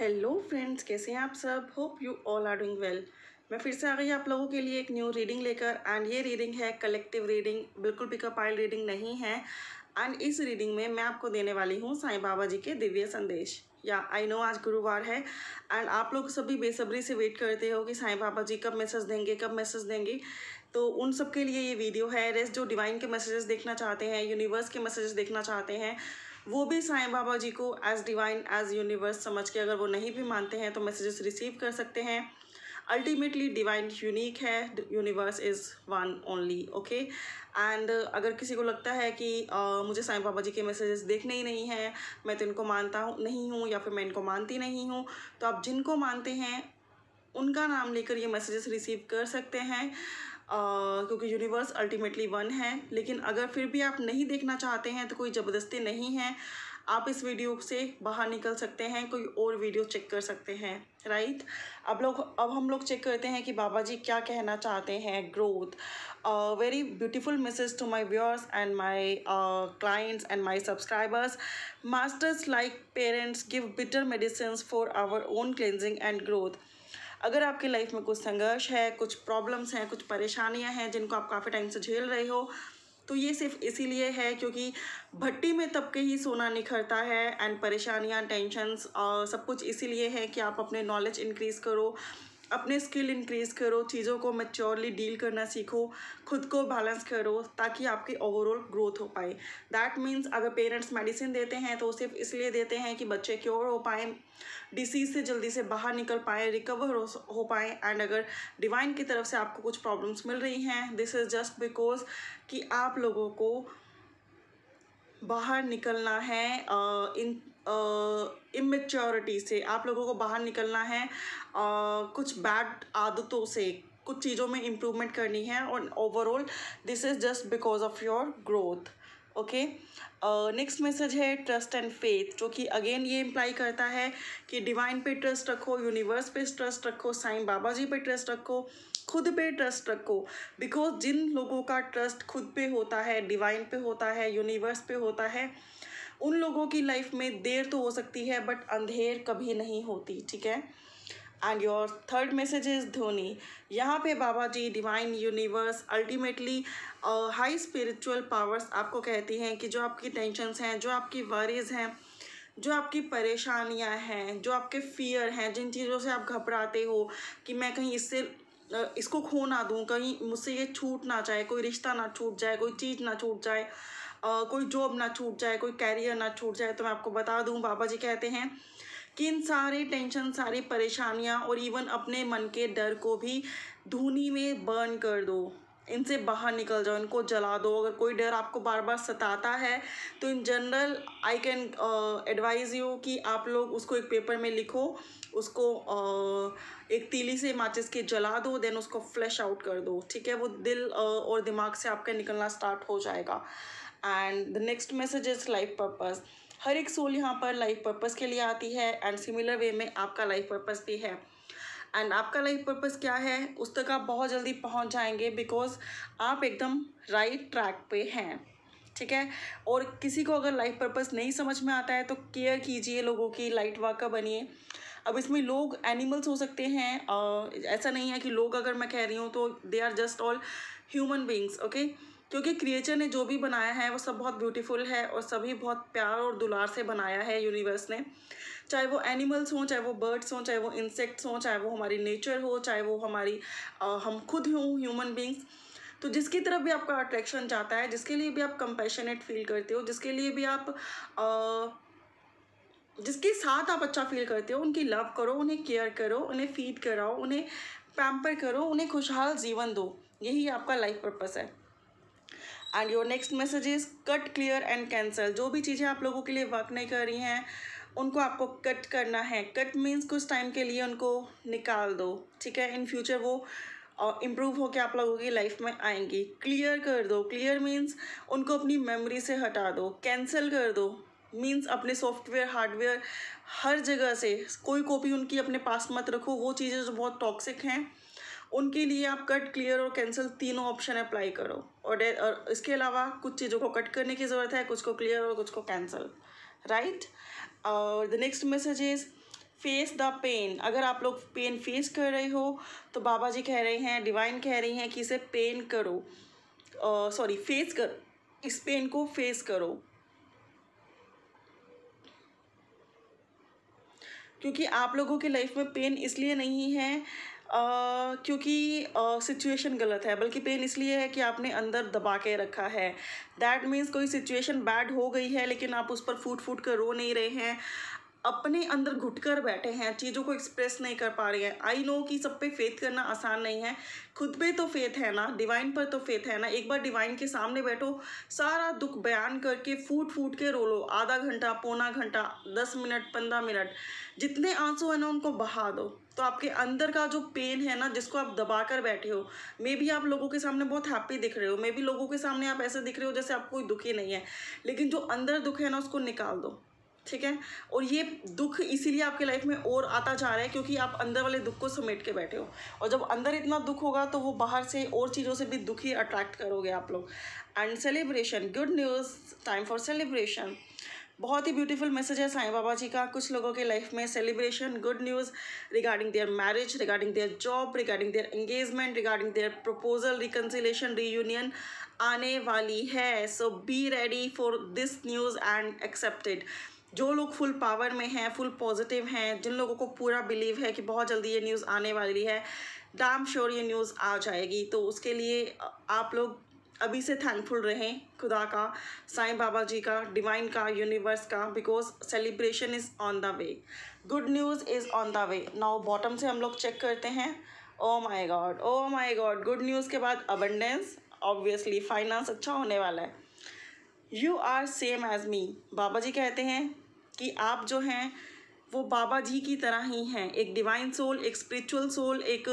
hello friends कैसे हैं आप सब hope you all are doing well मैं फिर से आ गई आप लोगों के लिए एक न्यू रीडिंग लेकर एंड ये रीडिंग है कलेक्टिव रीडिंग बिल्कुल पिकअप आयल रीडिंग नहीं है एंड इस रीडिंग में मैं आपको देने वाली हूँ साईं बाबा जी के दिव्य संदेश या आई नो आज गुरुवार है एंड आप लोग सभी बेसब्री से वेट करते हो कि साईं बाबा जी कब मैसेज देंगे कब मैसेज देंगे तो उन सब के लिए ये वीडियो है रेस्ट जो डिवाइन के मैसेजेस देखना चाहते हैं यूनिवर्स के मैसेजेस देखना चाहते हैं वो भी साईं बाबा जी को एज डिवाइन एज यूनिवर्स समझ के अगर वो नहीं भी मानते हैं तो मैसेजेस रिसीव कर सकते हैं अल्टीमेटली डिवाइन यूनिक है universe is one only okay and अगर किसी को लगता है कि uh, मुझे साईं बाबा जी के मैसेजेस देखने ही नहीं हैं मैं तो इनको मानता हूँ नहीं हूँ या फिर मैं इनको मानती नहीं हूँ तो आप जिनको मानते हैं उनका नाम लेकर ये मैसेजेस रिसीव कर सकते हैं क्योंकि यूनिवर्स अल्टीमेटली वन है लेकिन अगर फिर भी आप नहीं देखना चाहते हैं तो कोई ज़बरदस्ती नहीं है आप इस वीडियो से बाहर निकल सकते हैं कोई और वीडियो चेक कर सकते हैं राइट अब लोग अब हम लोग चेक करते हैं कि बाबा जी क्या कहना चाहते हैं growth very beautiful message to my viewers and my clients and my subscribers masters like parents give bitter medicine for our own cleansing and growth अगर आपकी लाइफ में कुछ संघर्ष है कुछ प्रॉब्लम्स हैं कुछ परेशानियां हैं जिनको आप काफ़ी टाइम से झेल रहे हो तो ये सिर्फ इसीलिए है क्योंकि भट्टी में तबके ही सोना निखरता है एंड परेशानियाँ टेंशंस और सब कुछ इसीलिए है कि आप अपने नॉलेज इंक्रीज़ करो अपने स्किल इंक्रीज़ करो चीज़ों को मेच्योरली डील करना सीखो खुद को बैलेंस करो ताकि आपकी ओवरऑल ग्रोथ हो पाए दैट मीन्स अगर पेरेंट्स मेडिसिन देते हैं तो सिर्फ इसलिए देते हैं कि बच्चे क्योर हो पाए डिसीज़ से जल्दी से बाहर निकल पाए रिकवर हो पाए एंड अगर डिवाइन की तरफ से आपको कुछ प्रॉब्लम्स मिल रही हैं दिस इज़ जस्ट बिकॉज कि आप लोगों को बाहर निकलना है इन इमेच्योरिटी से आप लोगों को बाहर निकलना है कुछ बैड आदतों से कुछ चीज़ों में इम्प्रूवमेंट करनी है और overall this is just because of your growth okay next message है ट्रस्ट एंड फेथ जो कि अगेन ये इम्प्लाई करता है कि डिवाइन पे ट्रस्ट रखो यूनिवर्स पे ट्रस्ट रखो साईं बाबा जी पे ट्रस्ट रखो खुद पे ट्रस्ट रखो बिकॉज जिन लोगों का ट्रस्ट खुद पे होता है डिवाइन पे होता है यूनिवर्स पे होता है उन लोगों की लाइफ में देर तो हो सकती है बट अंधेर कभी नहीं होती ठीक है and your third message is धोनी यहाँ पे Baba ji divine universe ultimately high spiritual powers आपको कहती हैं कि जो आपकी टेंशन्स हैं जो आपकी वरीज हैं जो आपकी परेशानियाँ हैं जो आपके फियर हैं जिन चीज़ों से आप घबराते हो कि मैं कहीं इससे uh, इसको खो ना दूँ कहीं मुझसे ये छूट ना जाए कोई रिश्ता ना छूट जाए कोई चीज़ ना छूट जाए आ, कोई जॉब ना छूट जाए कोई कैरियर ना छूट जाए तो मैं आपको बता दूँ बाबा जी कहते हैं कि इन सारे टेंशन सारी परेशानियाँ और इवन अपने मन के डर को भी धूनी में बर्न कर दो इनसे बाहर निकल जाओ इनको जला दो अगर कोई डर आपको बार बार सताता है तो in general I can advise you कि आप लोग उसको एक पेपर में लिखो उसको uh, एक तीली से माचिस के जला दो देन उसको फ्लैश आउट कर दो ठीक है वो दिल uh, और दिमाग से आपका निकलना स्टार्ट हो जाएगा and the next message is life purpose हर एक सोल यहाँ पर लाइफ पर्पज़ के लिए आती है एंड सिमिलर वे में आपका लाइफ पर्पज़ भी है एंड आपका लाइफ पर्पज़ क्या है उस तक आप बहुत जल्दी पहुँच जाएंगे बिकॉज आप एकदम राइट ट्रैक पे हैं ठीक है और किसी को अगर लाइफ पर्पज़ नहीं समझ में आता है तो केयर कीजिए लोगों की लाइट वाका बनिए अब इसमें लोग एनिमल्स हो सकते हैं आ, ऐसा नहीं है कि लोग अगर मैं कह रही हूँ तो they are just all human beings okay क्योंकि क्रिएचर ने जो भी बनाया है वो सब बहुत ब्यूटीफुल है और सभी बहुत प्यार और दुलार से बनाया है यूनिवर्स ने चाहे वो एनिमल्स हों चाहे वो बर्ड्स हों चाहे वो इंसेक्ट्स हों चाहे वो हमारी नेचर हो चाहे वो हमारी आ, हम खुद हों ह्यूमन बींग्स तो जिसकी तरफ भी आपका अट्रैक्शन जाता है जिसके लिए भी आप कंपेशनेट फील करते हो जिसके लिए भी आप आ, जिसके साथ आप अच्छा फील करते हो उनकी लव करो उन्हें केयर करो उन्हें फीड कराओ उन्हें पैम्पर करो उन्हें खुशहाल जीवन दो यही आपका लाइफ पर्पस है and your next message is cut clear and cancel जो भी चीज़ें आप लोगों के लिए वर्क नहीं कर रही हैं उनको आपको कट करना है कट मीन्स कुछ टाइम के लिए उनको निकाल दो ठीक है इन फ्यूचर वो और इम्प्रूव होकर आप लोगों की लाइफ में आएंगी क्लियर कर दो क्लियर मीन्स उनको अपनी मेमोरी से हटा दो कैंसिल कर दो मीन्स अपने सॉफ्टवेयर हार्डवेयर हर जगह से कोई कॉपी उनकी अपने पास मत रखो वो चीज़ें जो बहुत टॉक्सिक हैं उनके लिए आप कट क्लियर और कैंसिल तीनों ऑप्शन अप्लाई करो और, और इसके अलावा कुछ चीज़ों को कट करने की ज़रूरत है कुछ को क्लियर और कुछ को कैंसिल राइट और the next message is face the pain अगर आप लोग पेन फेस कर रहे हो तो बाबा जी कह रहे हैं डिवाइन कह रही हैं कि इसे पेन करो सॉरी uh, फेस कर इस पेन को फेस करो क्योंकि आप लोगों के लाइफ में पेन इसलिए नहीं है क्योंकि सिचुएशन गलत है बल्कि पेन इसलिए है कि आपने अंदर दबा के रखा है दैट मीन्स कोई सिचुएशन बैड हो गई है लेकिन आप उस पर फूट फूट कर रो नहीं रहे हैं अपने अंदर घुट कर बैठे हैं चीज़ों को एक्सप्रेस नहीं कर पा रहे हैं आई नो कि सब पे फेथ करना आसान नहीं है खुद पे तो फेथ है ना डिवाइन पर तो फेथ है ना एक बार डिवाइन के सामने बैठो सारा दुख बयान करके फूट फूट के रो लो आधा घंटा पौना घंटा दस मिनट पंद्रह मिनट जितने आंसू हैं ना उनको बहा दो तो आपके अंदर का जो पेन है ना जिसको आप दबा कर बैठे हो मे भी आप लोगों के सामने बहुत हैप्पी दिख रहे हो मे भी लोगों के सामने आप ऐसे दिख रहे हो जैसे आप कोई दुखी नहीं है लेकिन जो अंदर दुख है ना उसको निकाल दो ठीक है और ये दुख इसीलिए आपके लाइफ में और आता जा रहा है क्योंकि आप अंदर वाले दुख को समेट के बैठे हो और जब अंदर इतना दुख होगा तो वो बाहर से और चीज़ों से भी दुखी अट्रैक्ट करोगे आप लोग and celebration good news time for celebration बहुत ही ब्यूटीफुल मैसेज है साईं बाबा जी का कुछ लोगों के लाइफ में celebration good news regarding their marriage regarding their job regarding their engagement regarding their proposal reconciliation reunion आने वाली है so be ready for this news and accepted जो लोग फुल पावर में हैं फुल पॉजिटिव हैं जिन लोगों को पूरा बिलीव है कि बहुत जल्दी ये न्यूज़ आने वाली है डाम श्योर ये न्यूज़ आ जाएगी तो उसके लिए आप लोग अभी से थैंकफुल रहें खुदा का साईं बाबा जी का डिवाइन का यूनिवर्स का because celebration is on the way good news is on the way now bottom से हम लोग चेक करते हैं oh my god oh my god good news के बाद अबंडेंस ऑब्वियसली फाइनेंस अच्छा होने वाला है you are same as me Baba ji कहते हैं कि आप जो हैं वो बाबा जी की तरह ही हैं एक डिवाइन सोल एक स्पिरिचुअल सोल एक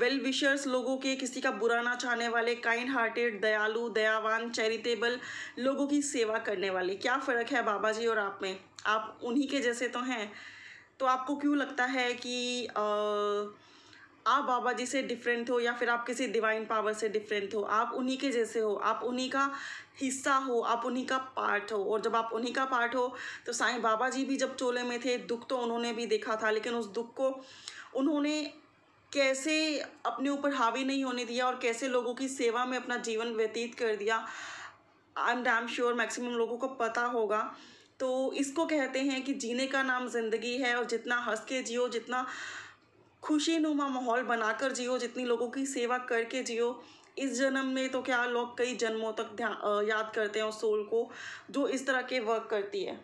वेल विशर्स लोगों के किसी का बुरा ना चाहने वाले काइंड हार्टेड दयालु दयावान चैरिटेबल लोगों की सेवा करने वाले क्या फ़र्क है बाबा जी और आप में आप उन्हीं के जैसे तो हैं तो आपको क्यों लगता है कि आ, आप बाबा जी से डिफरेंट हो या फिर आप किसी डिवाइन पावर से डिफरेंट हो आप उन्हीं के जैसे हो आप उन्हीं का हिस्सा हो आप उन्हीं का पार्ट हो और जब आप उन्हीं का पार्ट हो तो साईं बाबा जी भी जब चोले में थे दुख तो उन्होंने भी देखा था लेकिन उस दुख को उन्होंने कैसे अपने ऊपर हावी नहीं होने दिया और कैसे लोगों की सेवा में अपना जीवन व्यतीत कर दिया I am damn sure maximum लोगों को पता होगा तो इसको कहते हैं कि जीने का नाम ज़िंदगी है और जितना हंस के जियो जितना खुशी नुमा माहौल बनाकर जियो जितनी लोगों की सेवा करके जियो इस जन्म में तो क्या लोग कई जन्मों तक ध्यान याद करते हैं उस सोल को जो इस तरह के वर्क करती है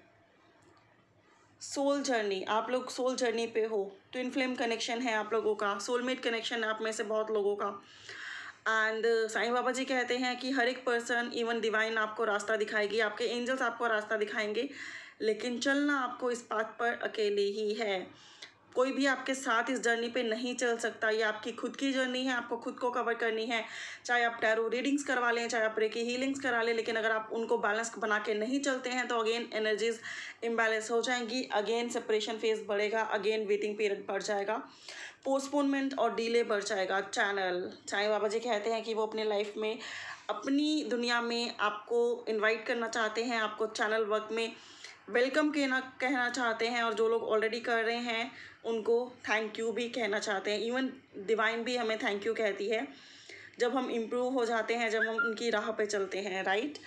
सोल जर्नी आप लोग सोल जर्नी पे हो ट्विन तो फ्लेम कनेक्शन है आप लोगों का सोलमेट कनेक्शन आप में से बहुत लोगों का एंड साईं बाबा जी कहते हैं कि हर एक पर्सन इवन डिवाइन आपको रास्ता दिखाएगी आपके एंजल्स आपको रास्ता दिखाएंगे लेकिन चलना आपको इस बात पर अकेले ही है कोई भी आपके साथ इस जर्नी पे नहीं चल सकता ये आपकी खुद की जर्नी है आपको खुद को कवर करनी है चाहे आप टैरो रीडिंग्स करवा लें चाहे आप रेकी हीलिंग्स करा लें लेकिन अगर आप उनको बैलेंस बना के नहीं चलते हैं तो अगेन एनर्जीज इम्बैलेंस हो जाएंगी अगेन सेपरेशन फेज बढ़ेगा अगेन वेटिंग पीरियड बढ़ जाएगा पोस्टपोनमेंट और डिले बढ़ जाएगा चैनल चाहे बाबा जी कहते हैं कि वो अपने लाइफ में अपनी दुनिया में आपको इन्वाइट करना चाहते हैं आपको चैनल वर्क में वेलकम कहना कहना चाहते हैं और जो लोग ऑलरेडी कर रहे हैं उनको थैंक यू भी कहना चाहते हैं इवन डिवाइन भी हमें थैंक यू कहती है जब हम इम्प्रूव हो जाते हैं जब हम उनकी राह पे चलते हैं राइट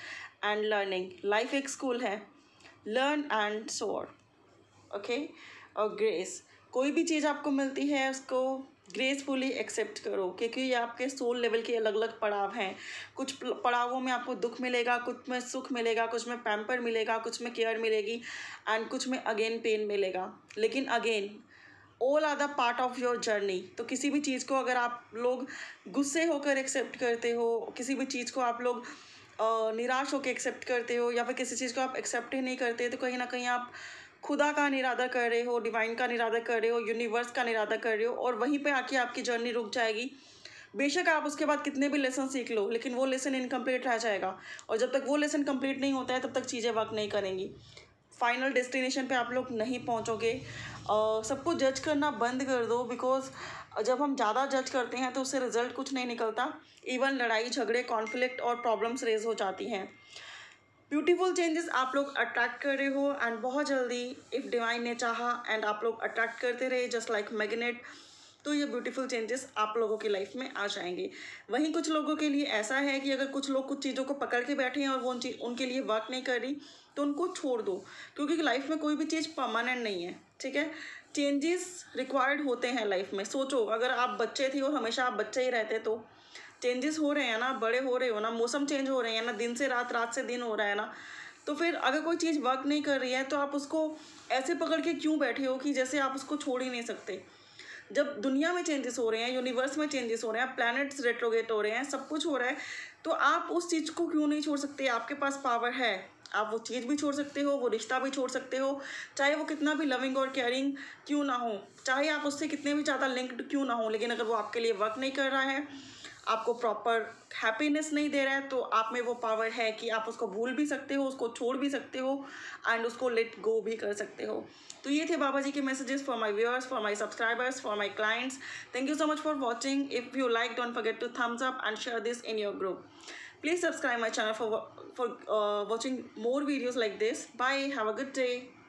एंड लर्निंग लाइफ एक स्कूल है लर्न एंड सोर ओके और ग्रेस कोई भी चीज़ आपको मिलती है उसको ग्रेसफुली एक्सेप्ट करो क्योंकि ये आपके सोल लेवल के अलग अलग पड़ाव हैं कुछ पड़ावों में आपको दुख मिलेगा कुछ में सुख मिलेगा कुछ में पैम्पर मिलेगा कुछ में केयर मिलेगी एंड कुछ में अगेन पेन मिलेगा लेकिन again all are the part of your journey तो किसी भी चीज़ को अगर आप लोग गुस्से होकर एक्सेप्ट करते हो किसी भी चीज़ को आप लोग निराश होकर एक्सेप्ट करते हो या फिर किसी चीज़ को आप एक्सेप्ट ही नहीं करते तो कहीं ना कहीं आप खुदा का निरादर कर रहे हो डिवाइन का निरादर कर रहे हो यूनिवर्स का निरादर कर रहे हो और वहीं पर आके आपकी जर्नी रुक जाएगी बेशक आप उसके बाद कितने भी लेसन सीख लो लेकिन वो लेसन इनकम्प्लीट रह जाएगा और जब तक वो लेसन कंप्लीट नहीं होता है तब तक चीज़ें वर्क नहीं करेंगी फाइनल डेस्टिनेशन पे आप लोग नहीं पहुंचोगे सबको जज करना बंद कर दो बिकॉज जब हम ज़्यादा जज करते हैं तो उससे रिजल्ट कुछ नहीं निकलता इवन लड़ाई झगड़े कॉन्फ्लिक्ट और प्रॉब्लम्स रेज हो जाती हैं ब्यूटीफुल चेंजेस आप लोग अट्रैक्ट कर रहे हो एंड बहुत जल्दी इफ़ डिवाइन ने चाहा एंड आप लोग अट्रैक्ट करते रहे जस्ट लाइक मैग्नेट तो ये ब्यूटीफुल चेंजेस आप लोगों की लाइफ में आ जाएंगे वहीं कुछ लोगों के लिए ऐसा है कि अगर कुछ लोग कुछ चीज़ों को पकड़ के बैठे हैं और वो उन उनके लिए वर्क नहीं कर रही तो उनको छोड़ दो क्योंकि लाइफ में कोई भी चीज़ परमानेंट नहीं है ठीक है चेंजेस रिक्वायर्ड होते हैं लाइफ में सोचो अगर आप बच्चे थे और हमेशा आप बच्चे ही रहते तो चेंजेस हो रहे हैं ना बड़े हो रहे हो ना मौसम चेंज हो रहे हैं ना दिन से रात रात से दिन हो रहा है ना तो फिर अगर कोई चीज़ वर्क नहीं कर रही है तो आप उसको ऐसे पकड़ के क्यों बैठे हो कि जैसे आप उसको छोड़ ही नहीं सकते जब दुनिया में चेंजेस हो रहे हैं यूनिवर्स में चेंजेस हो रहे हैं प्लैनेट्स रेट्रोगेट हो रहे हैं सब कुछ हो रहा है तो आप उस चीज़ को क्यों नहीं छोड़ सकते आपके पास पावर है आप वो चीज़ भी छोड़ सकते हो वो रिश्ता भी छोड़ सकते हो चाहे वो कितना भी लविंग और केयरिंग क्यों ना हो चाहे आप उससे कितने भी ज़्यादा लिंक्ड क्यों ना हो लेकिन अगर वो आपके लिए वर्क नहीं कर रहा है आपको प्रॉपर हैप्पीनेस नहीं दे रहा है तो आप में वो पावर है कि आप उसको भूल भी सकते हो उसको छोड़ भी सकते हो एंड उसको लेट गो भी कर सकते हो तो ये थे बाबा जी के messages for my viewers for my subscribers for my clients thank you so much for watching if you like don't forget to thumbs up and share this in your group please subscribe my channel for for watching more videos like this bye have a good day